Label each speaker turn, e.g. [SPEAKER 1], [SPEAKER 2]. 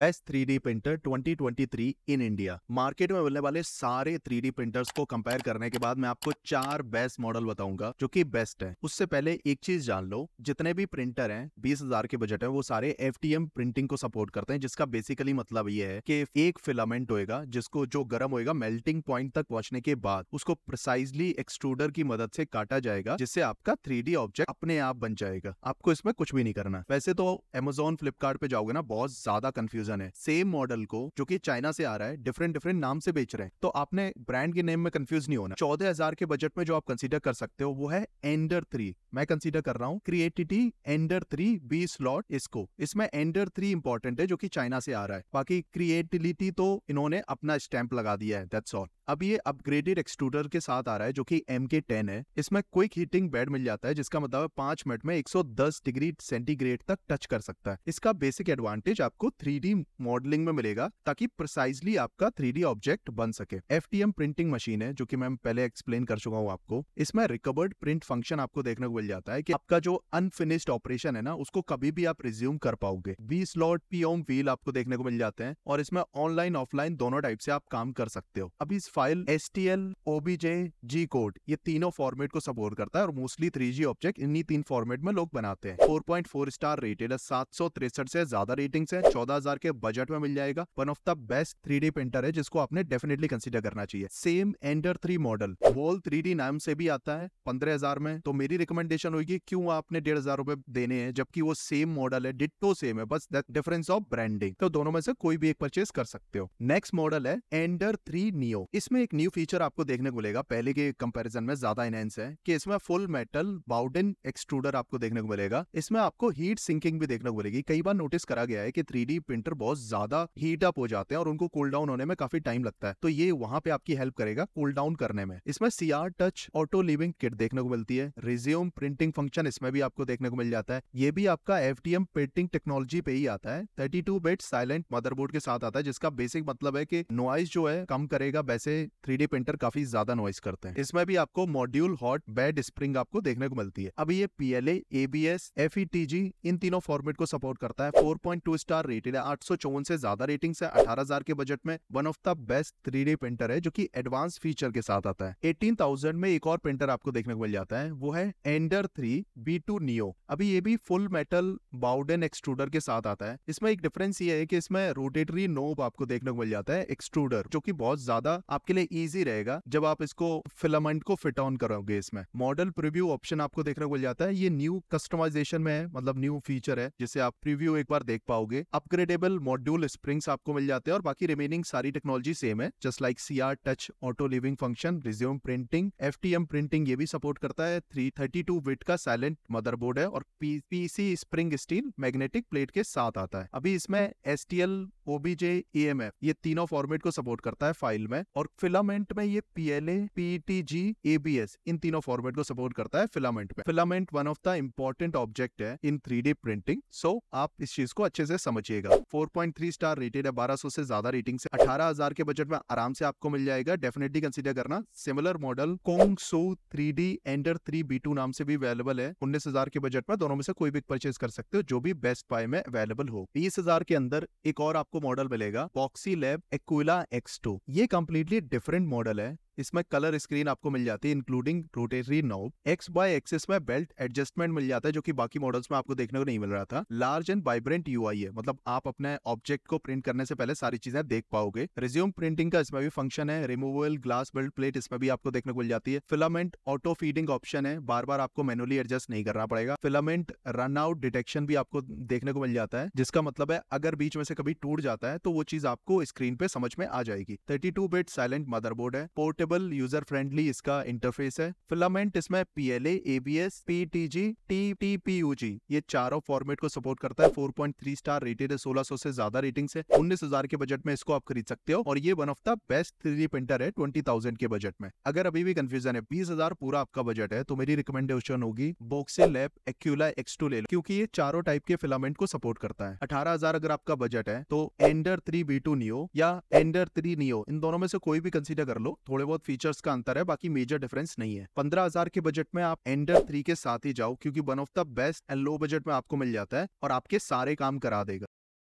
[SPEAKER 1] best three D printer 2023 in India market में मिलने वाले सारे थ्री डी प्रिंटर्स को कंपेयर करने के बाद मैं आपको चार बेस्ट मॉडल बताऊंगा जो कि बेस्ट है उससे पहले एक चीज जान लो जितने भी प्रिंटर हैं बीस हजार के बजट है वो सारे एफ प्रिंटिंग को सपोर्ट करते हैं जिसका बेसिकली मतलब ये है कि एक फिलामेंट होएगा जिसको जो गर्म होगा मेल्टिंग प्वाइंट तक पहुंचने के बाद उसको प्रिसाइजली एक्सट्रूडर की मदद से काटा जाएगा जिससे आपका थ्री ऑब्जेक्ट अपने आप बन जाएगा आपको इसमें कुछ भी नहीं करना वैसे तो अमेजोन फ्लिपकार्ट जाओगे ना बहुत ज्यादा कंफ्यूज वर्जन है सेम मॉडल को जो कि चाइना से आ रहा है डिफरेंट डिफरेंट नाम से बेच रहे हैं तो आपने ब्रांड के नेम में कंफ्यूज नहीं होना चौदह हजार के बजट में जो आप कंसीडर कर सकते हो वो है एंडर थ्री मैं कंसीडर कर रहा हूँ Creality Ender three V slot इसको इसमें एंडर थ्री इंपॉर्टेंट है जो की चाइना से आ रहा है बाकी क्रिएटिलिटी तो इन्होंने अपना स्टैंप लगा दिया है दैट्स ऑल अब ये अपग्रेडेड एक्सट्रूडर के साथ आ रहा है जो कि एम के टेन है इसमें क्विक हीटिंग बेड मिल जाता है जिसका मतलब पांच मिनट में 110 डिग्री सेंटीग्रेड तक टच कर सकता है इसका बेसिक एडवांटेज आपको थ्री मॉडलिंग में मिलेगा ताकि प्रिसाइजली आपका 3D ऑब्जेक्ट बन सके एफ प्रिंटिंग मशीन है जो की मैं पहले एक्सप्लेन कर चुका हूँ आपको इसमें रिकवर्ड प्रिंट फंक्शन आपको देखने को मिल जाता है की आपका जो अनफिनिश्ड ऑपरेशन है ना उसको कभी भी आप रिज्यूम कर पाओगे बी स्लॉट पीओम व्हील आपको देखने को मिल जाते हैं और इसमें ऑनलाइन ऑफलाइन दोनों टाइप से आप काम कर सकते हो अभी file S T L OBJ G code ये तीनों फॉर्मेट को सपोर्ट करता है और मोस्टली थ्री जी ऑब्जेक्ट इन्हीं तीन फॉर्मेट में लोग बनाते हैं four point four star rated है सात सौ तिरसठ से ज्यादा रेटिंग्स है चौदह हजार के बजट में मिल जाएगा one of the best three D printer है जिसको आपने डेफिनेटली कंसिडर करना चाहिए same Ender three model wall three D नाम से भी आता है पंद्रह हजार में तो मेरी रिकमेंडेशन होगी क्यों आपने डेढ़ हजार रुपए देने हैं जबकि वो सेम मॉडल है डिट्टो सेम है बस डिफरेंस ऑफ ब्रांडिंग तो दोनों में से कोई भी एक परचेज कर सकते हो नेक्स्ट मॉडल है एंडर थ्री नियो इस इसमें एक न्यू फीचर आपको देखने को मिलेगा पहले के कंपैरिजन में ज्यादा इनहेंस है कि इसमें फुल मेटल बाउडन एक्सट्रूडर आपको देखने को मिलेगा इसमें आपको हीट सिंकिंग भी देखने को मिलेगी कई बार नोटिस करा गया है कि थ्री प्रिंटर बहुत ज्यादा हीट अप हो जाते हैं और उनको कूल डाउन होने में काफी टाइम लगता है तो ये वहां पे आपकी हेल्प करेगा कूल डाउन करने में इसमें CR touch auto levelling kit देखने को मिलती है रिज्यूम प्रिंटिंग फंक्शन इसमें भी आपको देखने को मिल जाता है ये भी आपका एफ प्रिंटिंग टेक्नोलॉजी पे ही आता है थर्टी बिट साइलेंट मदरबोर्ड के साथ आता है जिसका बेसिक मतलब है की नॉइज जो है कम करेगा वैसे थ्री प्रिंटर काफी ज्यादा नॉइस करते हैं इसमें भी आपको मॉड्यूल हॉट बेड स्प्रिंग आपको देखने को मिलती है अभी ये पी एल एबीएस एफईटीजी इन तीनों फॉर्मेट को सपोर्ट करता है 4.2 स्टार रेटेड है आठ से ज्यादा रेटिंग है अठारह के बजट में one of the best three printer है जो की एडवांस फीचर के साथ आता है एटीन में एक और प्रिंटर आपको देखने को मिल जाता है वो है Ender three V two Neo अभी ये भी फुल मेटल बाउडन एक्सट्रूडर के साथ आता है इसमें एक डिफरेंस ये है कि इसमें रोटेटरी नोब आपको देखने को मिल जाता है एक्सट्रूडर जो की बहुत ज्यादा आप आपके लिए इजी रहेगा जब आप इसको फिलामेंट को फिट ऑन करोगे इसमें मॉडल प्रिव्यू ऑप्शन आपको देखने को मिल जाता है ये न्यू कस्टमाइजेशन में है मतलब न्यू फीचर है जिसे आप प्रिव्यू एक बार देख पाओगे अपग्रेडेबल मॉड्यूल स्प्रिंग्स आपको मिल जाते हैं और बाकी रिमेनिंग सारी टेक्नोलॉजी सेम है just like C touch auto levelling function resume printing F printing ये भी सपोर्ट करता है थ्री थर्टी का साइलेंट मदरबोर्ड है और PC spring steel magnetic plate के साथ आता है अभी इसमें S T L OBJ AMF ये तीनों फॉर्मेट को सपोर्ट करता है फाइल में और फिलामेंट में ये पीएलए पीटीजी एबीएस इन तीनों फॉर्मेट को सपोर्ट करता है फिलामेंट में filament one of the important object है इन थ्री प्रिंटिंग सो आप इस चीज को अच्छे से समझिएगा 4.3 स्टार रेटेड है 1200 से ज्यादा रेटिंग से 18000 के बजट में आराम से आपको मिल जाएगा डेफिनेटली कंसिडर करना सिमिलर मॉडल कोंग so three D Ender three V two नाम से भी अवेलेबल है उन्नीस हजार के बजट में दोनों में से कोई भी परचेज कर सकते हो जो भी बेस्ट बाय में अवेलेबल हो बीस हजार के अंदर एक और आपको मॉडल मिलेगा Voxelab Aquila X two ये कंप्लीटली ये डिफरेंट मॉडल है इसमें कलर स्क्रीन आपको मिल जाती है including rotary knob X by axis में बेल्ट एडजस्टमेंट मिल जाता है जो कि बाकी मॉडल्स में आपको देखने को नहीं मिल रहा था लार्ज एंड वाइब्रेंट यू है मतलब आप अपने ऑब्जेक्ट को प्रिंट करने से पहले सारी चीजें देख पाओगे रिज्यूम प्रिंटिंग का इसमें भी फंक्शन है रिमूवल ग्लास बेल्ट प्लेट इसमें भी आपको देखने को मिल जाती है फिलामेंट ऑटो फीडिंग ऑप्शन है बार बार आपको मेनुअली एडजस्ट नहीं करना पड़ेगा फिलामेंट रन आउट डिटेक्शन भी आपको देखने को मिल जाता है जिसका मतलब है अगर बीच में से कभी टूट जाता है तो वो चीज आपको स्क्रीन पे समझ में आ जाएगी thirty two bit silent motherboard है पोर्टेबल पोर्टेबल यूजर फ्रेंडली इसका इंटरफेस है फिलामेंट इसमें पी एल एबीएस पीटीजी टीटीपीयूजी ये चारों फॉर्मेट को सपोर्ट करता है 4.3 स्टार रेटेड है 1600 से ज्यादा रेटिंग है 19000 के बजट में इसको आप खरीद सकते हो और ये one of the best three printer है 20000 के बजट में अगर अभी भी कंफ्यूजन है 20000 पूरा आपका बजट है तो मेरी रिकमेंडेशन होगी Voxelab Aquila X two ले लो क्योंकि ये चारों टाइप के फिलामेंट को सपोर्ट करता है अठारह अगर आपका बजट है तो Ender three V two Neo या एंडर थ्री नियो इन दोनों में से कोई भी कंसिडर कर लो थोड़े बहुत बहुत फीचर्स का अंतर है बाकी मेजर डिफरेंस नहीं है पंद्रह हजार के बजट में आप एंडर थ्री के साथ ही जाओ क्योंकि one of the best and low budget में आपको मिल जाता है और आपके सारे काम करा देगा